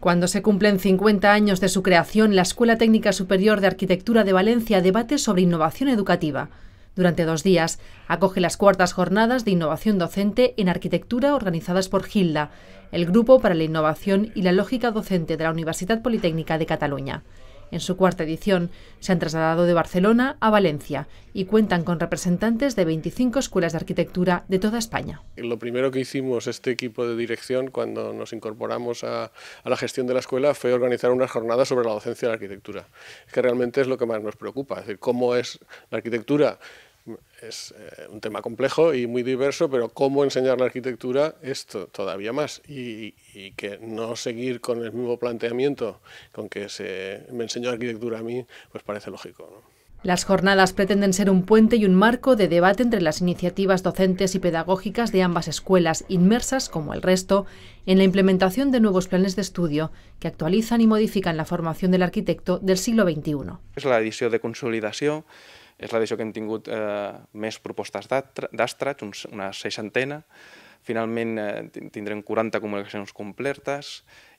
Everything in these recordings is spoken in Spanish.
Cuando se cumplen 50 años de su creación, la Escuela Técnica Superior de Arquitectura de Valencia debate sobre innovación educativa. Durante dos días acoge las cuartas jornadas de innovación docente en arquitectura organizadas por Gilda, el Grupo para la Innovación y la Lógica Docente de la Universidad Politécnica de Cataluña. En su cuarta edición se han trasladado de Barcelona a Valencia y cuentan con representantes de 25 escuelas de arquitectura de toda España. Lo primero que hicimos este equipo de dirección cuando nos incorporamos a, la gestión de la escuela fue organizar una jornada sobre la docencia de la arquitectura. que realmente es lo que más nos preocupa, es cómo es la arquitectura es eh, un tema complejo y muy diverso, pero cómo enseñar la arquitectura es todavía más. Y, que no seguir con el mismo planteamiento con que se me enseñó arquitectura a mí, pues parece lógico. Las jornadas pretenden ser un puente y un marco de debate entre las iniciativas docentes y pedagógicas de ambas escuelas, inmersas, como el resto, en la implementación de nuevos planes de estudio que actualizan y modifican la formación del arquitecto del siglo XXI. Es la edición de consolidación És l'edició que hem tingut eh, més propostes d'àstrats, una seixantena. Finalment eh, tindrem 40 comunicacions completes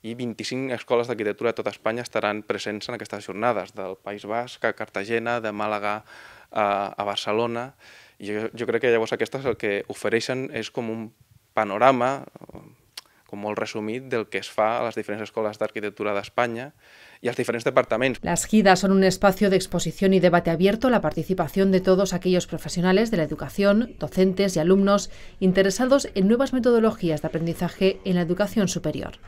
i 25 escoles d'arquitectura de tota Espanya estaran presents en aquestes jornades, del País Basc a Cartagena, de Màlaga a, a Barcelona. I jo, jo crec que llavors aquestes el que ofereixen és com un panorama Como el resumit del que es fa a escuelas de arquitectura de España y a los diferentes departamentos. Las GIDAS son un espacio de exposición y debate abierto, a la participación de todos aquellos profesionales de la educación, docentes y alumnos interesados en nuevas metodologías de aprendizaje en la educación superior.